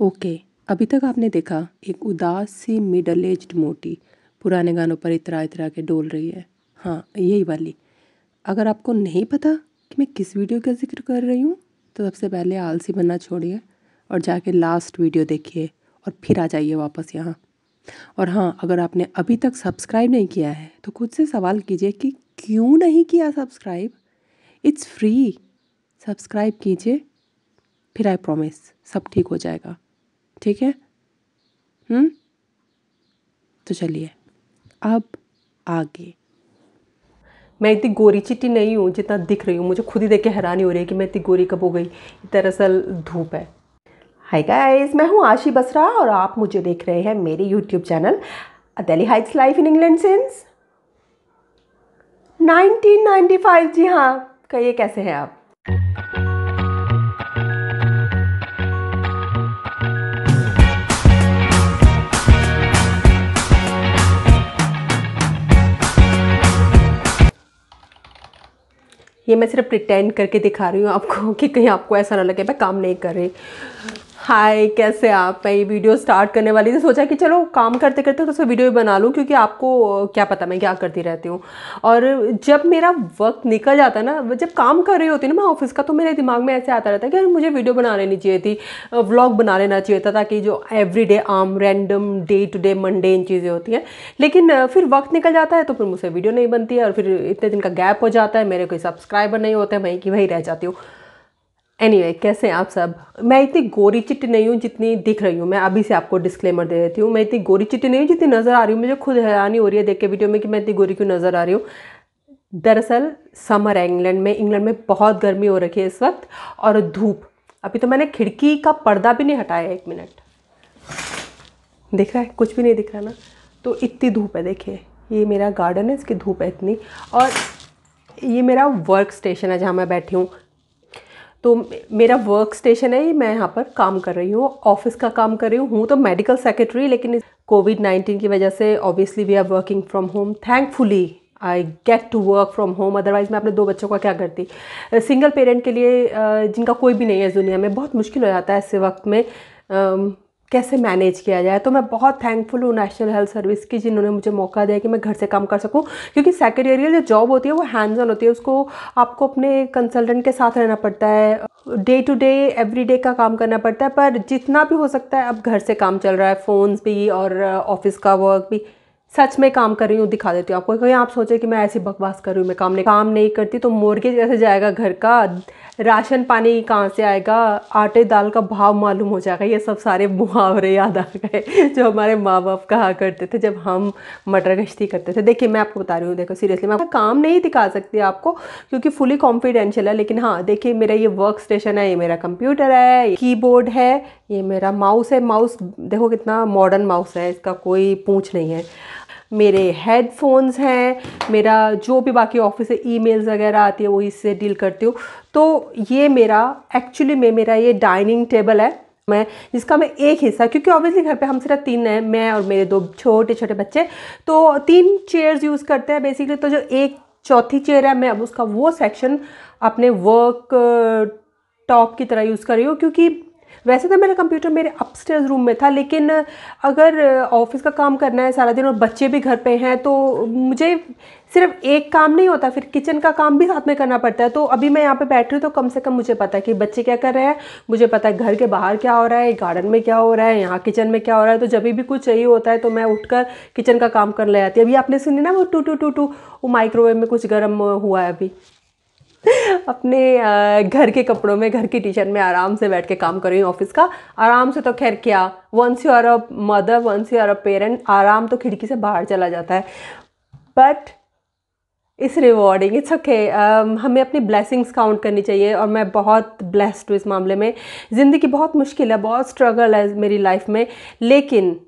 okay अभी तक आपने देखा एक उदास सी मिडल एज्ड मोटी पुराने गानों पर इतरा इतरा के डोल रही है हाँ यही वाली अगर आपको नहीं पता कि मैं किस वीडियो का जिक्र कर रही हूँ तो सबसे पहले आलसी बनना छोड़िए और जाके लास्ट वीडियो देखिए और फिर आ जाइए वापस यहाँ और हाँ अगर आपने अभी तक सब्सक्राइब नहीं किया है तो खुद से सवाल कीजिए कि क्यों नहीं किया सब्सक्राइब इट्स फ्री सब्सक्राइब कीजिए फिर आई प्रोमिस सब ठीक हो जाएगा ठीक है हम्म तो चलिए अब आगे मैं इतनी गोरी चिट्टी नहीं हूँ जितना दिख रही हूँ मुझे खुद ही देख के हैरानी हो रही है कि मैं इतनी गोरी कब हो गई दरअसल धूप है हाय गाइस मैं हूँ आशी बसरा और आप मुझे देख रहे हैं मेरे YouTube channel Delhi Heights life in England since 1995 जी हाँ कहिए कैसे हैं आप ये मैं सिर्फ प्रिटेंड करके दिखा रही हूँ आपको कि कहीं आपको ऐसा ना लगे मैं काम नहीं कर रही हाय कैसे आप मैं ये वीडियो स्टार्ट करने वाली थी सोचा कि चलो काम करते करते तो उसका वीडियो भी बना लूँ क्योंकि आपको क्या पता मैं क्या करती रहती हूँ और जब मेरा वक्त निकल जाता है ना जब काम कर रही होती ना मैं ऑफिस का तो मेरे दिमाग में ऐसे आता रहता है कि मुझे वीडियो बना लेनी चाहिए थी व्लॉग बना लेना चाहिए था ताकि जो एवरी डे आम random day to day Monday इन चीज़ें होती हैं लेकिन फिर वक्त निकल जाता है तो फिर मुझसे वीडियो नहीं बनती है और फिर इतने दिन का गैप हो जाता है मेरे कोई सब्सक्राइबर नहीं होते मैं कि वही रह जाती हूँ एनीवे anyway, कैसे हैं आप सब मैं इतनी गोरी चिट्टी नहीं हूँ जितनी दिख रही हूँ मैं अभी से आपको डिस्क्लेमर दे देती हूँ मैं इतनी गोरी चिट्टी नहीं हूँ जितनी नज़र आ रही हूँ मुझे खुद हैरानी हो रही है देख के वीडियो में कि मैं इतनी गोरी क्यों नज़र आ रही हूँ दरअसल समर है इंग्लैंड में इंग्लैंड में बहुत गर्मी हो रखी है इस वक्त और धूप अभी तो मैंने खिड़की का पर्दा भी नहीं हटाया एक मिनट दिख रहा है कुछ भी नहीं दिख रहा ना तो इतनी धूप है देखिए ये मेरा गार्डन है इसकी धूप है इतनी और ये मेरा वर्क स्टेशन है जहाँ मैं बैठी हूँ तो मेरा वर्क स्टेशन है मैं यहाँ पर काम कर रही हूँ ऑफिस का काम कर रही हूँ हूँ तो मेडिकल सेक्रेटरी लेकिन कोविड नाइन्टीन की वजह से obviously we are working from home thankfully I get to work from home otherwise मैं अपने दो बच्चों का क्या करती सिंगल पेरेंट के लिए जिनका कोई भी नहीं है इस दुनिया में बहुत मुश्किल हो जाता है ऐसे वक्त में कैसे मैनेज किया जाए तो मैं बहुत थैंकफुल हूँ नेशनल हेल्थ सर्विस की जिन्होंने मुझे मौका दिया कि मैं घर से काम कर सकूँ क्योंकि सेक्रेटेरियल जो जॉब होती है वो हैंड्स ऑन होती है उसको आपको अपने कंसल्टेंट के साथ रहना पड़ता है day to day every day का काम करना पड़ता है पर जितना भी हो सकता है अब घर से काम चल रहा है फ़ोन्स भी और ऑफिस uh, का वर्क भी सच में काम कर रही हूँ दिखा देती हूँ आपको कहीं आप सोचे कि मैं ऐसी बकवास कर रही हूँ मैं काम नहीं काम नहीं करती तो मोरगेज कैसे जाएगा घर का राशन पानी कहाँ से आएगा आटे दाल का भाव मालूम हो जाएगा ये सब सारे मुहावरे याद आ गए जो हमारे माँ बाप कहा करते थे जब हम मटर गश्ती करते थे देखिए मैं आपको बता रही हूँ देखो सीरियसली मैं काम नहीं दिखा सकती आपको क्योंकि फुली कॉन्फिडेंशियल है लेकिन हाँ देखिए मेरा ये वर्क स्टेशन है ये मेरा कंप्यूटर है की कीबोर्ड है ये मेरा माउस है माउस देखो कितना मॉडर्न माउस है इसका कोई पूछ नहीं है मेरे हेडफोन्स हैं मेरा जो भी बाकी ऑफिस से ईमेल्स वगैरह आती है वो इससे डील करती हूँ तो ये मेरा एक्चुअली में मेरा ये डाइनिंग टेबल है मैं जिसका मैं एक हिस्सा क्योंकि ऑब्वियसली घर पे हम सिर्फ तीन हैं मैं और मेरे दो छोटे छोटे बच्चे तो तीन चेयर्स यूज़ करते हैं बेसिकली तो जो एक चौथी चेयर है मैं अब उसका वो सेक्शन अपने वर्क टॉप की तरह यूज़ कर रही हूँ क्योंकि वैसे तो मेरा कंप्यूटर मेरे अपस्टेयर रूम में था लेकिन अगर ऑफिस का काम करना है सारा दिन और बच्चे भी घर पे हैं तो मुझे सिर्फ एक काम नहीं होता फिर किचन का काम भी साथ में करना पड़ता है तो अभी मैं यहाँ पे बैठ रही हूँ तो कम से कम मुझे पता है कि बच्चे क्या कर रहे हैं मुझे पता है घर के बाहर क्या हो रहा है गार्डन में क्या हो रहा है यहाँ किचन में क्या हो रहा है तो जब भी कुछ चाहिए होता है तो मैं उठकर किचन का काम कर ले जाती अभी आपने सुनी ना वो टू टू टू टू वो माइक्रोवेव में कुछ गर्म हुआ है अभी अपने घर के कपड़ों में घर की टी शर्ट में आराम से बैठ के काम कर रही हूँ ऑफिस का आराम से तो खैर क्या once you are a mother once you are a parent आराम तो खिड़की से बाहर चला जाता है बट इस रिवॉर्डिंग इट्स ओके हमें अपनी ब्लेसिंग्स काउंट करनी चाहिए और मैं बहुत ब्लेस्ड हूँ इस मामले में ज़िंदगी बहुत मुश्किल है बहुत स्ट्रगल है मेरी लाइफ में लेकिन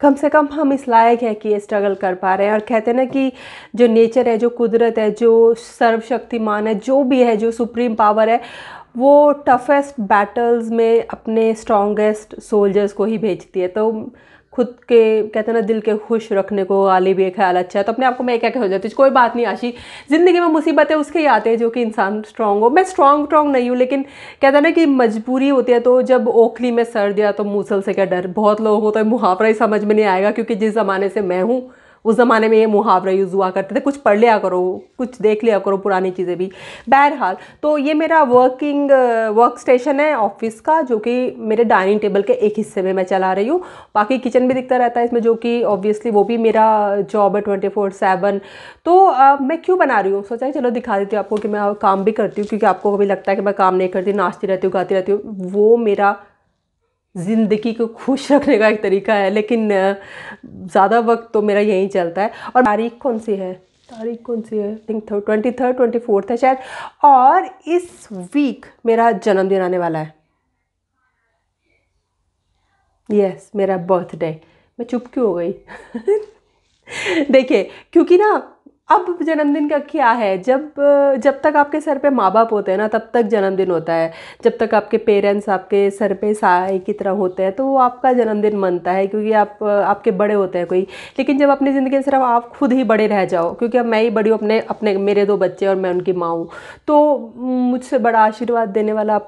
कम से कम हम इस लायक है कि ये स्ट्रगल कर पा रहे हैं और कहते हैं ना कि जो नेचर है जो कुदरत है जो सर्वशक्तिमान है जो भी है जो सुप्रीम पावर है वो टफेस्ट बैटल्स में अपने स्ट्रॉन्गेस्ट सोल्जर्स को ही भेजती है तो खुद के कहते हैं ना दिल के खुश रखने को आली भी एक ख्याल अच्छा है तो अपने आप को मैं क्या क्या हो जाती कोई बात नहीं आशी ज़िंदगी में मुसीबतें उसके ही आते हैं जो कि इंसान स्ट्रांग हो मैं स्ट्रांग स्ट्रांग नहीं हूँ लेकिन कहते हैं ना कि मजबूरी होती है तो जब ओखली में सर दिया तो मूसल से क्या डर बहुत लोगों को तो मुहावरा ही समझ में नहीं आएगा क्योंकि जिस ज़माने से मैं हूँ उस ज़माने में ये मुहावरा यूज़ हुआ करते थे कुछ पढ़ लिया करो कुछ देख लिया करो पुरानी चीज़ें भी बहरहाल तो ये मेरा वर्किंग वर्क स्टेशन है ऑफिस का जो कि मेरे डाइनिंग टेबल के एक हिस्से में मैं चला रही हूँ बाकी किचन भी दिखता रहता है इसमें जो कि ऑब्वियसली वो भी मेरा जॉब है ट्वेंटी फोर सेवन तो आ, मैं क्यों बना रही हूँ सोचा चलो दिखा देती हूँ आपको कि मैं काम भी करती हूँ क्योंकि आपको कभी लगता है कि मैं काम नहीं करती नाचती रहती हूँ गाती रहती हूँ वो मेरा ज़िंदगी को खुश रखने का एक तरीका है लेकिन ज़्यादा वक्त तो मेरा यहीं चलता है और तारीख कौन सी है तारीख कौन सी है think twenty third twenty fourth है शायद और इस वीक मेरा जन्मदिन आने वाला है यस yes, मेरा बर्थडे मैं चुप क्यों हो गई देखिए क्योंकि ना अब जन्मदिन का क्या है जब जब तक आपके सर पे माँ बाप होते हैं ना तब तक जन्मदिन होता है जब तक आपके पेरेंट्स आपके सर पे साय की तरह होते हैं तो वो आपका जन्मदिन मनता है क्योंकि आप आपके बड़े होते हैं कोई लेकिन जब अपनी ज़िंदगी में सिर्फ आप खुद ही बड़े रह जाओ क्योंकि अब मैं ही बड़ी हूँ अपने अपने मेरे दो बच्चे और मैं उनकी माँ हूँ तो मुझसे बड़ा आशीर्वाद देने वाला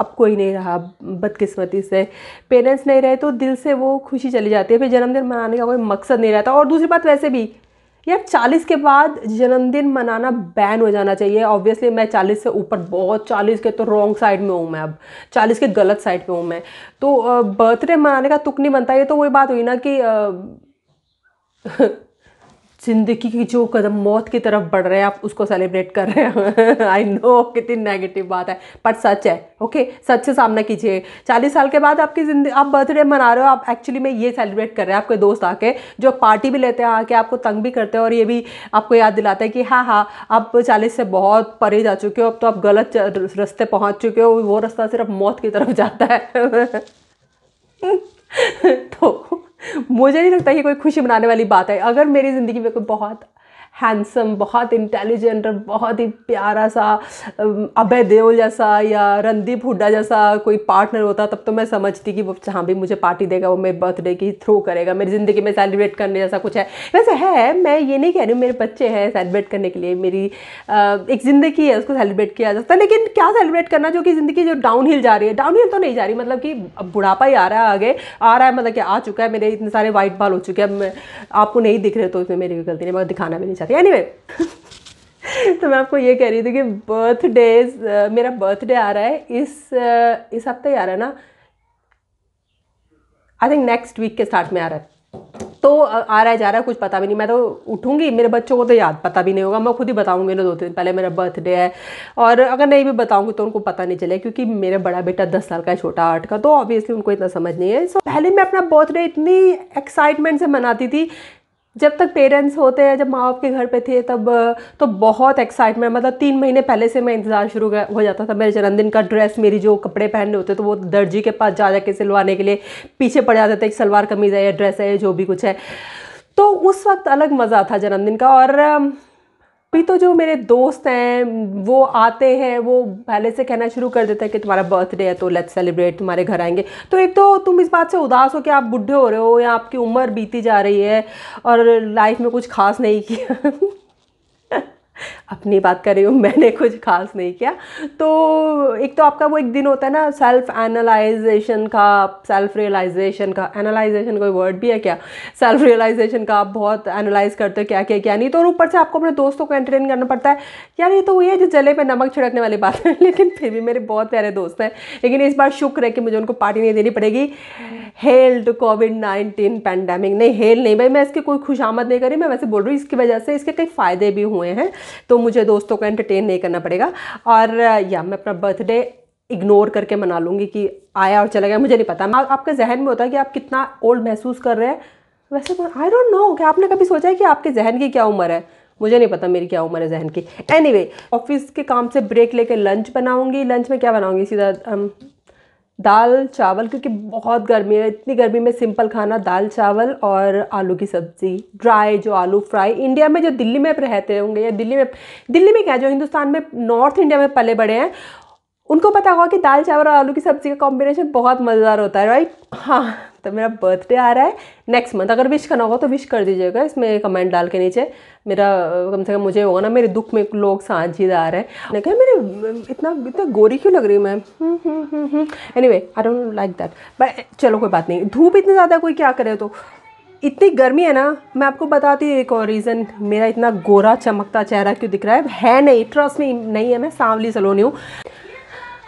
अब कोई नहीं रहा बदकिस्मती से पेरेंट्स नहीं रहे तो दिल से वो खुशी चली जाती है फिर जन्मदिन मनाने का कोई मकसद नहीं रहता और दूसरी बात वैसे भी यार चालीस के बाद जन्मदिन मनाना बैन हो जाना चाहिए ऑब्वियसली मैं चालीस से ऊपर बहुत चालीस के तो रॉन्ग साइड में हूँ मैं अब चालीस के गलत साइड पे हूँ मैं तो बर्थडे मनाने का तुक नहीं बनता ये तो वही बात हुई ना कि ज़िंदगी की जो कदम मौत की तरफ बढ़ रहे हैं आप उसको सेलिब्रेट कर रहे हैं आई नो कितनी नेगेटिव बात है पर सच है ओके सच से सामना कीजिए चालीस साल के बाद आपकी ज़िंदगी आप बर्थडे मना रहे हो आप एक्चुअली में ये सेलिब्रेट कर रहे हैं आपके दोस्त आके जो पार्टी भी लेते हैं आके आपको तंग भी करते हैं और ये भी आपको याद दिलाता है कि हाँ हाँ आप चालीस से बहुत परे जा चुके हो अब तो आप गलत रास्ते पहुँच चुके हो वो रास्ता सिर्फ मौत की तरफ जाता है तो मुझे नहीं लगता कि कोई खुशी मनाने वाली बात है अगर मेरी ज़िंदगी में कोई बहुत हैंडसम बहुत इंटेलिजेंट और बहुत ही प्यारा सा अभय देओल जैसा या रणदीप हुड्डा जैसा कोई पार्टनर होता तब तो मैं समझती कि वो जहाँ भी मुझे पार्टी देगा वो मेरे बर्थडे की थ्रो करेगा मेरी ज़िंदगी में सेलिब्रेट करने जैसा कुछ है वैसे है मैं ये नहीं कह रही हूँ मेरे बच्चे हैं सेलिब्रेट करने के लिए मेरी एक ज़िंदगी है उसको सेलिब्रेट किया जा सकता है लेकिन क्या सेलिब्रेट करना जो कि ज़िंदगी जो डाउन हिल जा रही है डाउन हिल तो नहीं जा रही मतलब कि अब बुढ़ापा ही आ रहा है आगे आ रहा है मतलब कि आ चुका है मेरे इतने सारे वाइट बाल हो चुके हैं आपको नहीं दिख रहे तो उसमें मेरी गलती नहीं मगर दिखाना भी नहीं चाहती जाती है एनीवे तो मैं आपको ये कह रही थी कि बर्थडे मेरा बर्थडे आ रहा है इस इस हफ्ते ही आ रहा है ना आई थिंक नेक्स्ट वीक के स्टार्ट में आ रहा है तो आ रहा है जा रहा है कुछ पता भी नहीं मैं तो उठूंगी मेरे बच्चों को तो याद पता भी नहीं होगा मैं खुद ही बताऊंगी ना दो तीन पहले मेरा बर्थडे है और अगर नहीं भी बताऊंगी तो उनको पता नहीं चले क्योंकि मेरा बड़ा बेटा दस साल का है छोटा आठ का तो ऑब्वियसली उनको इतना समझ नहीं है सो so, पहले मैं अपना बर्थडे इतनी एक्साइटमेंट से मनाती थी जब तक पेरेंट्स होते हैं जब माँ बाप के घर पे थे तब तो बहुत एक्साइटमेंट मतलब तीन महीने पहले से मैं इंतज़ार शुरू हो जाता था मेरे जन्मदिन का ड्रेस मेरी जो कपड़े पहनने होते तो वो दर्जी के पास जा जा के सिलवाने के लिए पीछे पड़ जाते थे एक सलवार कमीज़ है या ड्रेस है या जो भी कुछ है तो उस वक्त अलग मज़ा था जन्मदिन का और अभी तो जो मेरे दोस्त हैं वो आते हैं वो पहले से कहना शुरू कर देते हैं कि तुम्हारा बर्थडे है तो लेट्स सेलिब्रेट तुम्हारे घर आएंगे तो एक तो तुम इस बात से उदास हो कि आप बुढ़े हो रहे हो या आपकी उम्र बीती जा रही है और लाइफ में कुछ खास नहीं किया अपनी बात कर रही हूँ मैंने कुछ खास नहीं किया तो एक तो आपका वो एक दिन होता है ना सेल्फ एनालाइजेशन का सेल्फ रियलाइजेशन का एनालाइजेशन कोई वर्ड भी है क्या सेल्फ रियलाइजेशन का आप बहुत एनालाइज करते हो क्या क्या क्या नहीं तो ऊपर से आपको अपने दोस्तों को एंटरटेन करना पड़ता है यार ये तो वही है जो जले पर नमक छिड़कने वाली बात है लेकिन फिर भी मेरे बहुत प्यारे दोस्त हैं लेकिन इस बार शुक्र है कि मुझे उनको पार्टी नहीं देनी पड़ेगी hail to COVID nineteen pandemic नहीं हेल नहीं भाई मैं इसकी कोई खुशामद नहीं करी मैं वैसे बोल रही हूँ इसकी वजह से इसके कई फ़ायदे भी हुए हैं तो मुझे दोस्तों को एंटरटेन नहीं करना पड़ेगा और या मैं अपना बर्थडे इग्नोर करके मना लूँगी कि आया और चला गया मुझे नहीं पता आ, आपके जहन में होता है कि आप कितना ओल्ड महसूस कर रहे हैं वैसे आई डोंट नो कि आपने कभी सोचा है कि आपके जहन की क्या उम्र है मुझे नहीं पता मेरी क्या उम्र है जहन की एनीवे anyway, ऑफिस के काम से ब्रेक लेके लंच बनाऊंगी लंच में क्या बनाऊंगी सीधा um, दाल चावल क्योंकि बहुत गर्मी है इतनी गर्मी में सिंपल खाना दाल चावल और आलू की सब्ज़ी ड्राई जो आलू फ्राई इंडिया में जो दिल्ली में रहते होंगे या दिल्ली में दिल्ली में क्या जो हिंदुस्तान में नॉर्थ इंडिया में पले बड़े हैं उनको पता होगा कि दाल चावल और आलू की सब्ज़ी का कॉम्बिनेशन बहुत मज़ेदार होता है राइट हाँ तो मेरा बर्थडे आ रहा है नेक्स्ट मंथ अगर विश करना होगा तो विश कर दीजिएगा इसमें कमेंट डाल के नीचे मेरा कम से कम मुझे होगा ना मेरे दुख में लोग साझीदार हैं कहा मेरे इतना इतना गोरी क्यों लग रही हूँ मैं anyway I don't like that but चलो कोई बात नहीं धूप इतनी ज़्यादा कोई क्या करे तो इतनी गर्मी है ना मैं आपको बताती हूँ एक और रीज़न मेरा इतना गोरा चमकता चेहरा क्यों दिख रहा है है नहीं ट्रस्ट में नहीं है मैं सांवली सलोनी हूँ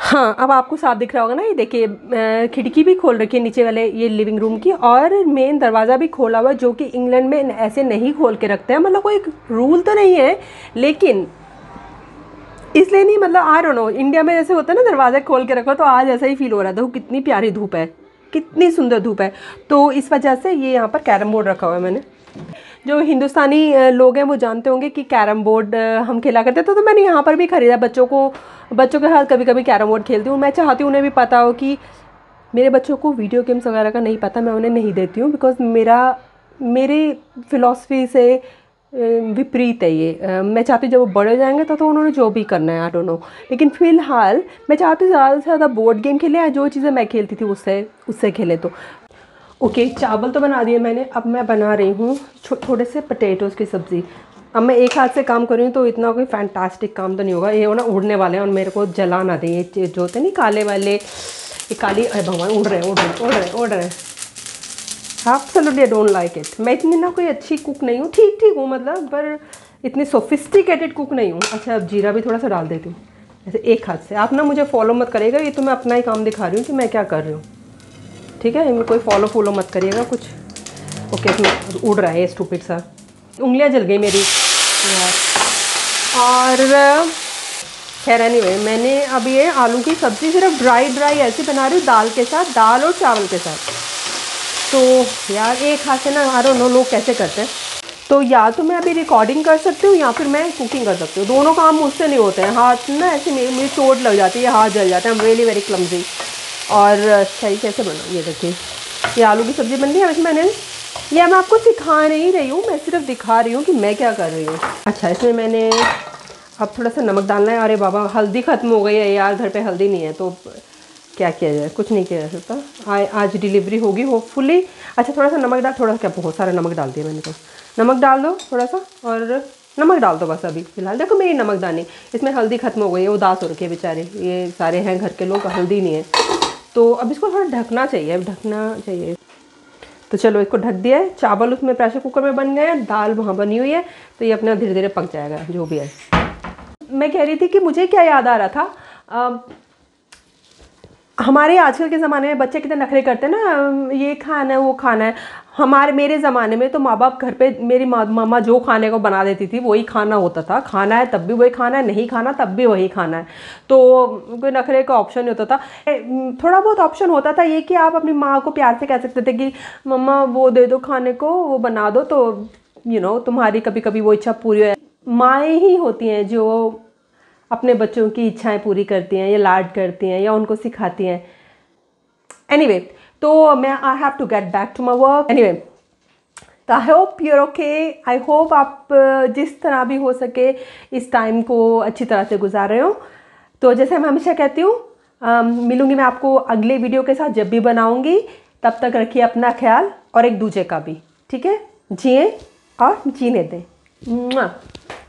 हाँ अब आपको साफ दिख रहा होगा ना ये देखिए खिड़की भी खोल रखी है नीचे वाले ये लिविंग रूम की और मेन दरवाज़ा भी खोला हुआ है जो कि इंग्लैंड में ऐसे नहीं खोल के रखते हैं मतलब कोई रूल तो नहीं है लेकिन इसलिए नहीं मतलब आ रो इंडिया में जैसे होता है ना दरवाज़ा खोल के रखो तो आज ऐसा ही फील हो रहा था वो कितनी प्यारी धूप है कितनी सुंदर धूप है तो इस वजह से ये यहाँ पर कैरम बोर्ड रखा हुआ है मैंने जो हिंदुस्तानी लोग हैं वो जानते होंगे कि कैरम बोर्ड हम खेला करते थे तो मैंने यहाँ पर भी ख़रीदा बच्चों को बच्चों के साथ कभी कभी कैरम बोर्ड खेलती हूँ मैं चाहती हूँ उन्हें भी पता हो कि मेरे बच्चों को वीडियो गेम्स वगैरह का नहीं पता मैं उन्हें नहीं देती हूँ बिकॉज़ मेरा मेरे फिलोसफी से विपरीत है ये मैं चाहती हूँ जब वो बड़े हो जाएंगे तो तो उन्होंने जो भी करना है आई डोंट नो लेकिन फ़िलहाल मैं चाहती हूँ ज़्यादा से ज़्यादा बोर्ड गेम खेलें या जो चीज़ें मैं खेलती थी उससे उससे खेलें तो ओके okay, चावल तो बना दिए मैंने अब मैं बना रही हूँ छो, थोड़े से पटेटोज़ की सब्ज़ी अब मैं एक हाथ से काम कर रही हूँ तो इतना कोई फैंटास्टिक काम तो नहीं होगा ये ना उड़ने वाले हैं और मेरे को जला ना दें ये जो होते नहीं काले वाले ये काली अरे भगवान उड़ रहे हैं उड़ रहे उड़ रहे उड़ रहे हैं एब्सोल्युटली डोंट लाइक इट मैं इतनी ना कोई अच्छी कुक नहीं हूँ ठीक ठीक हूँ मतलब पर इतनी सोफिस्टिकेटेड कुक नहीं हूँ अच्छा अब जीरा भी थोड़ा सा डाल देती हूँ ऐसे एक हाथ से आप ना मुझे फॉलो मत करेगा ये तो मैं अपना ही काम दिखा रही हूँ कि मैं क्या कर रही हूँ ठीक है इनमें कोई फॉलो फॉलो मत करिएगा कुछ ओके इसमें उड़ रहा है स्टूपिट सा उंगलियां जल गई मेरी यार और खैर नहीं हुए मैंने अब ये आलू की सब्ज़ी सिर्फ ड्राई ड्राई ऐसी बना रही हूँ दाल के साथ दाल और चावल के साथ तो यार एक हाथ से ना आरो नो लोग कैसे करते हैं तो या तो मैं अभी रिकॉर्डिंग कर सकती हूँ या फिर मैं कुकिंग कर सकती हूँ दोनों काम मुझसे नहीं होते हैं हाथ ना ऐसे मेरी मुझे चोट लग जाती है हाथ जल जाते हैं I am really very clumsy और सही कैसे बनाऊँ ये देखिए ये आलू की सब्ज़ी बन गई है मैंने ये मैं आपको सिखा नहीं रही हूँ मैं सिर्फ दिखा रही हूँ कि मैं क्या कर रही हूँ अच्छा इसमें मैंने अब थोड़ा सा नमक डालना है अरे बाबा हल्दी ख़त्म हो गई है यार घर पे हल्दी नहीं है तो क्या किया जाए कुछ नहीं किया जा सकता आज डिलीवरी होगी होपफुली अच्छा थोड़ा सा नमक डाल थोड़ा सा क्या बहुत सारा नमक डाल दिया मैंने तो नमक डाल दो थोड़ा सा और नमक डाल दो बस अभी फिलहाल देखो मेरी नमक डाली इसमें हल्दी ख़त्म हो गई है उदास हो रखी है बेचारे ये सारे हैं घर के लोग हल्दी नहीं है तो अब इसको थोड़ा ढकना चाहिए अब ढकना चाहिए तो चलो इसको ढक दिया है चावल उसमें प्रेशर कुकर में बन गए हैं दाल वहाँ बनी हुई है तो ये अपना धीरे धीरे पक जाएगा जो भी है मैं कह रही थी कि मुझे क्या याद आ रहा था आ, हमारे आजकल के ज़माने में बच्चे कितने नखरे करते हैं ना ये खाना है वो खाना है हमारे मेरे ज़माने में तो माँ बाप घर पे मेरी मामा जो खाने को बना देती थी वही खाना होता था खाना है तब भी वही खाना है नहीं खाना तब भी वही खाना है तो कोई नखरे का ऑप्शन नहीं होता था थोड़ा बहुत ऑप्शन होता था ये कि आप अपनी माँ को प्यार से कह सकते थे कि मम्मा वो दे दो खाने को वो बना दो तो यू you नो know, तुम्हारी कभी कभी वो इच्छा पूरी हो माएँ ही होती हैं जो अपने बच्चों की इच्छाएं पूरी करती हैं या लाड करती हैं या उनको सिखाती हैं एनी anyway, तो मैं I have to get back to my work any तो I hope you're okay I hope आप uh, जिस तरह भी हो सके इस टाइम को अच्छी तरह से गुजार रहे हो तो जैसे मैं हमेशा कहती हूँ um, मिलूँगी मैं आपको अगले वीडियो के साथ जब भी बनाऊँगी तब तक रखिए अपना ख्याल और एक दूजे का भी ठीक है जिए और जीने दें